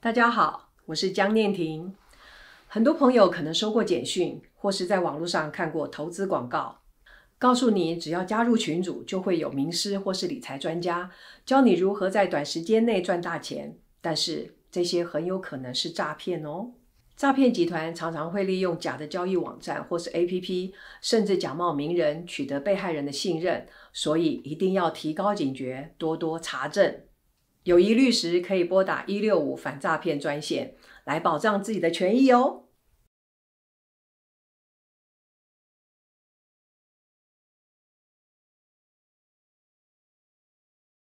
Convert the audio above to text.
大家好，我是江念婷。很多朋友可能收过简讯，或是在网络上看过投资广告，告诉你只要加入群组，就会有名师或是理财专家教你如何在短时间内赚大钱。但是这些很有可能是诈骗哦！诈骗集团常常会利用假的交易网站或是 APP，甚至假冒名人，取得被害人的信任。所以一定要提高警觉，多多查证。有疑虑时，可以拨打一六五反诈骗专线，来保障自己的权益哦。